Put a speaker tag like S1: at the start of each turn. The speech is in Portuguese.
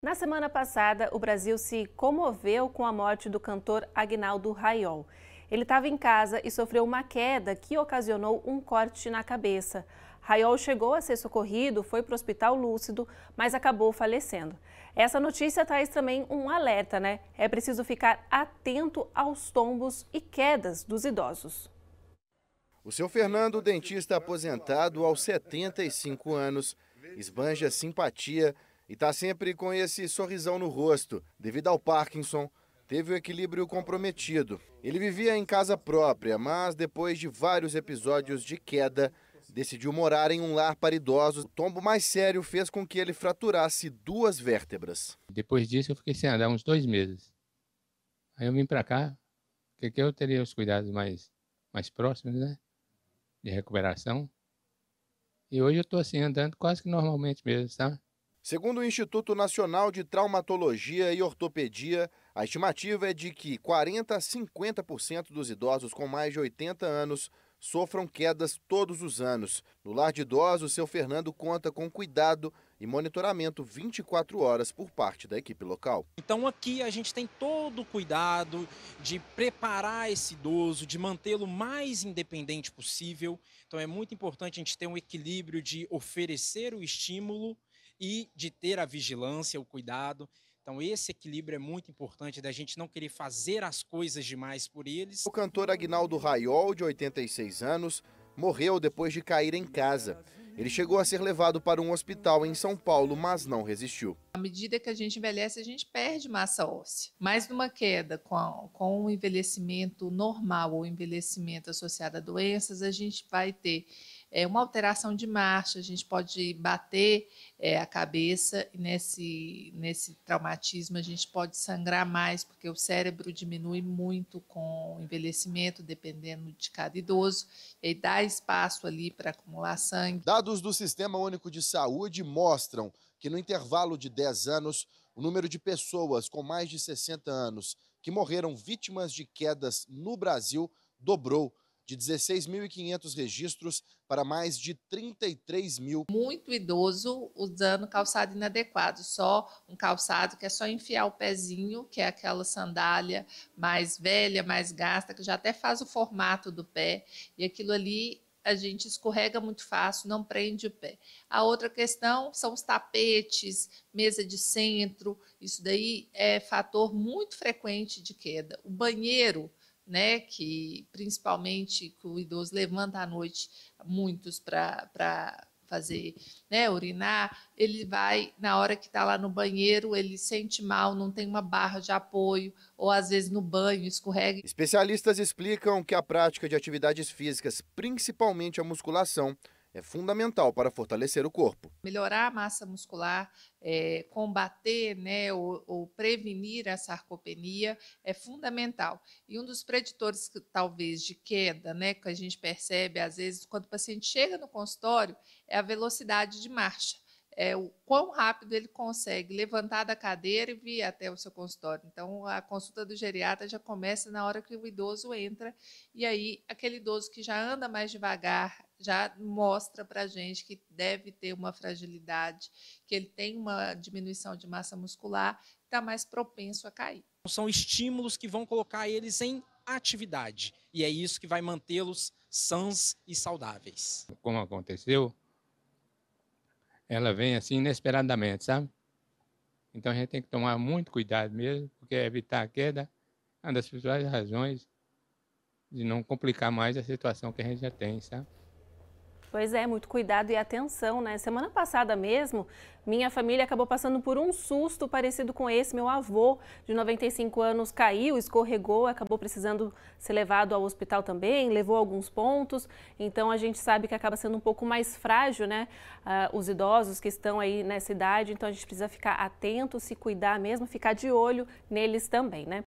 S1: Na semana passada, o Brasil se comoveu com a morte do cantor Agnaldo Raiol. Ele estava em casa e sofreu uma queda que ocasionou um corte na cabeça. Raiol chegou a ser socorrido, foi para o hospital lúcido, mas acabou falecendo. Essa notícia traz também um alerta, né? É preciso ficar atento aos tombos e quedas dos idosos.
S2: O seu Fernando, dentista aposentado aos 75 anos, esbanja simpatia e está sempre com esse sorrisão no rosto, devido ao Parkinson, teve o equilíbrio comprometido. Ele vivia em casa própria, mas depois de vários episódios de queda, decidiu morar em um lar para idosos. O tombo mais sério fez com que ele fraturasse duas vértebras.
S3: Depois disso, eu fiquei sem andar uns dois meses. Aí eu vim para cá, porque aqui eu teria os cuidados mais, mais próximos, né? De recuperação. E hoje eu estou assim, andando quase que normalmente mesmo, sabe?
S2: Segundo o Instituto Nacional de Traumatologia e Ortopedia, a estimativa é de que 40 a 50% dos idosos com mais de 80 anos sofram quedas todos os anos. No lar de idosos, seu Fernando conta com cuidado e monitoramento 24 horas por parte da equipe local.
S4: Então aqui a gente tem todo o cuidado de preparar esse idoso, de mantê-lo mais independente possível. Então é muito importante a gente ter um equilíbrio de oferecer o estímulo e de ter a vigilância, o cuidado. Então, esse equilíbrio é muito importante da gente não querer fazer as coisas demais por eles. O
S2: cantor Agnaldo Raiol, de 86 anos, morreu depois de cair em casa. Ele chegou a ser levado para um hospital em São Paulo, mas não resistiu.
S5: À medida que a gente envelhece, a gente perde massa óssea. Mas numa queda com, a, com o envelhecimento normal ou envelhecimento associado a doenças, a gente vai ter é, uma alteração de marcha, a gente pode bater é, a cabeça e nesse, nesse traumatismo a gente pode sangrar mais, porque o cérebro diminui muito com o envelhecimento, dependendo de cada idoso, e dá espaço ali para acumular sangue.
S2: Dados do Sistema Único de Saúde mostram que no intervalo de 10 anos, o número de pessoas com mais de 60 anos que morreram vítimas de quedas no Brasil dobrou de 16.500 registros para mais de
S5: 33 mil. Muito idoso usando calçado inadequado, só um calçado que é só enfiar o pezinho, que é aquela sandália mais velha, mais gasta, que já até faz o formato do pé, e aquilo ali a gente escorrega muito fácil, não prende o pé. A outra questão são os tapetes, mesa de centro, isso daí é fator muito frequente de queda. O banheiro né, que principalmente que o idoso levanta à noite muitos para fazer, né, urinar, ele vai na hora que está lá no banheiro, ele sente mal, não tem uma barra de apoio, ou às vezes no banho escorrega.
S2: Especialistas explicam que a prática de atividades físicas, principalmente a musculação, é fundamental para fortalecer o corpo.
S5: Melhorar a massa muscular, é, combater né, ou, ou, prevenir a sarcopenia é fundamental. E um dos preditores, que, talvez, de queda, né, que a gente percebe às vezes quando o paciente chega no consultório, é a velocidade de marcha. É, o quão rápido ele consegue levantar da cadeira e vir até o seu consultório. Então, a consulta do geriatra já começa na hora que o idoso entra, e aí aquele idoso que já anda mais devagar, já mostra para a gente que deve ter uma fragilidade, que ele tem uma diminuição de massa
S4: muscular, está mais propenso a cair. Então, são estímulos que vão colocar eles em atividade, e é isso que vai mantê-los sãos e saudáveis.
S3: Como aconteceu, ela vem assim inesperadamente, sabe? Então a gente tem que tomar muito cuidado mesmo, porque é evitar a queda é uma das principais razões de não complicar mais a situação que a gente já tem, sabe?
S1: Pois é, muito cuidado e atenção, né? Semana passada mesmo, minha família acabou passando por um susto parecido com esse. Meu avô, de 95 anos, caiu, escorregou, acabou precisando ser levado ao hospital também, levou alguns pontos. Então a gente sabe que acaba sendo um pouco mais frágil, né? Ah, os idosos que estão aí nessa idade. Então a gente precisa ficar atento, se cuidar mesmo, ficar de olho neles também, né?